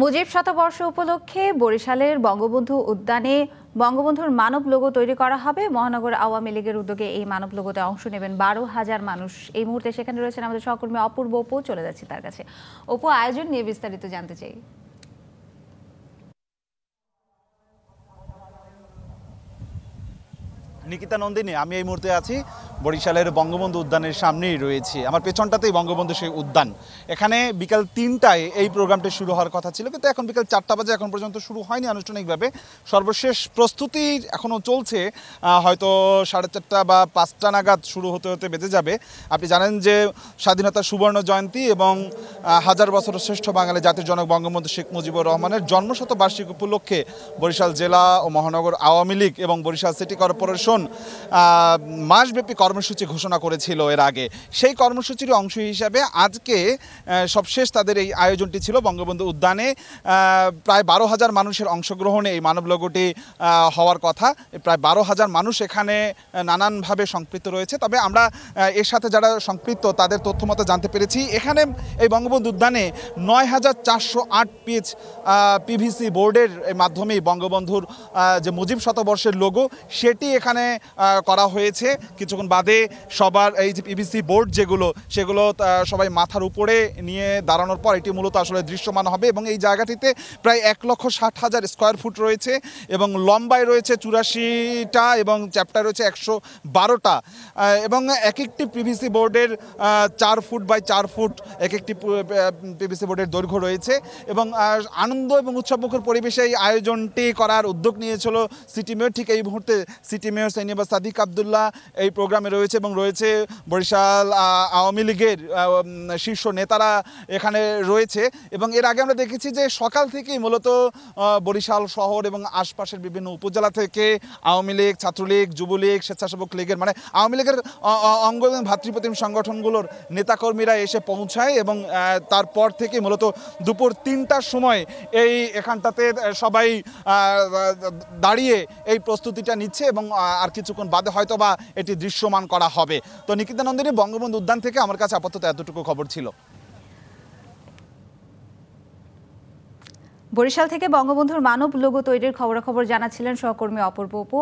মুজিব শতবর্ষ উপলক্ষে বরিশালের বঙ্গবন্ধু উদ্যানে বঙ্গবন্ধুর মানব লোগো তৈরি করা হবে মহানগর আওয়ামী লীগের উদ্যোগে এই মানব লোগোতে অংশ নেবেন বারো হাজার মানুষ এই মুহূর্তে সেখানে রয়েছেন আমাদের সহকর্মী অপূর্ব অপু চলে যাচ্ছি তার কাছে অপু আয়োজন নিয়ে বিস্তারিত জানতে চাই নিকিতা নন্দিনী আমি এই মুহূর্তে আছি বরিশালের বঙ্গবন্ধু উদ্যানের সামনেই রয়েছি আমার পেছনটাতেই বঙ্গবন্ধু সেই উদ্যান এখানে বিকাল তিনটায় এই প্রোগ্রামটি শুরু হওয়ার কথা ছিল কিন্তু এখন বিকাল চারটা বাজে এখন পর্যন্ত শুরু হয়নি আনুষ্ঠানিকভাবে সর্বশেষ প্রস্তুতি এখনও চলছে হয়তো সাড়ে চারটা বা পাঁচটা নাগাদ শুরু হতে হতে বেঁচে যাবে আপনি জানেন যে স্বাধীনতা সুবর্ণ জয়ন্তী এবং হাজার বছর শ্রেষ্ঠ বাঙালি জাতির জনক বঙ্গবন্ধু শেখ মুজিবুর রহমানের জন্মশত বার্ষিক উপলক্ষে বরিশাল জেলা ও মহানগর আওয়ামী লীগ এবং বরিশাল সিটি কর্পোরেশন আন্দোলন মাসব্যাপী কর্মসূচি ঘোষণা করেছিল এর আগে সেই কর্মসূচির অংশ হিসাবে আজকে সবশেষ তাদের এই আয়োজনটি ছিল বঙ্গবন্ধু উদ্যানে প্রায় বারো হাজার মানুষের অংশগ্রহণে এই মানবলগটি হওয়ার কথা প্রায় বারো হাজার মানুষ এখানে নানানভাবে সম্পৃক্ত রয়েছে তবে আমরা এর সাথে যারা সম্পৃক্ত তাদের তথ্য মতো জানতে পেরেছি এখানে এই বঙ্গবন্ধু উদ্যানে নয় হাজার চারশো আট পিচ পিভিসি বোর্ডের মাধ্যমেই বঙ্গবন্ধুর যে মুজিব শতবর্ষের লোগো সেটি এখানে সময়ে করা হয়েছে কিছুক্ষণ বাদে সবার এই যে পিভিসি বোর্ড যেগুলো সেগুলো সবাই মাথার উপরে নিয়ে দাঁড়ানোর পর এটি মূলত আসলে দৃশ্যমান হবে এবং এই জায়গাটিতে প্রায় এক লক্ষ ষাট হাজার স্কোয়ার ফুট রয়েছে এবং লম্বায় রয়েছে চুরাশিটা এবং চ্যাপ্টার রয়েছে একশো বারোটা এবং এক একটি পিভিসি বোর্ডের চার ফুট বাই চার ফুট এক একটি পিভিসি বোর্ডের দৈর্ঘ্য রয়েছে এবং আনন্দ এবং উৎসবমুখর পরিবেশে এই আয়োজনটি করার উদ্যোগ নিয়েছিল সিটি মেয়র ঠিক এই মুহূর্তে সিটি মেয়র হোসেন বা সাদিক আবদুল্লাহ এই প্রোগ্রামে রয়েছে এবং রয়েছে বরিশাল আওয়ামী লীগের শীর্ষ নেতারা এখানে রয়েছে এবং এর আগে আমরা দেখেছি যে সকাল থেকেই মূলত বরিশাল শহর এবং আশপাশের বিভিন্ন উপজেলা থেকে আওয়ামী লীগ ছাত্রলীগ যুবলীগ স্বেচ্ছাসেবক লীগের মানে আওয়ামী লীগের অঙ্গ এবং ভাতৃপ্রতিম সংগঠনগুলোর নেতাকর্মীরা এসে পৌঁছায় এবং তারপর থেকে মূলত দুপুর তিনটার সময় এই এখানটাতে সবাই দাঁড়িয়ে এই প্রস্তুতিটা নিচ্ছে এবং আর কিছুক্ষণ বাদে হয়তো বা এটি দৃশ্যমান করা হবে তো নিকিতানন্দিনী বঙ্গবন্ধু উদ্যান থেকে আমার কাছে আপাতত এতটুকু খবর ছিল বরিশাল থেকে বঙ্গবন্ধুর মানব লোগো তৈরির খবরাখবর জানাচ্ছিলেন সহকর্মী অপূর্ব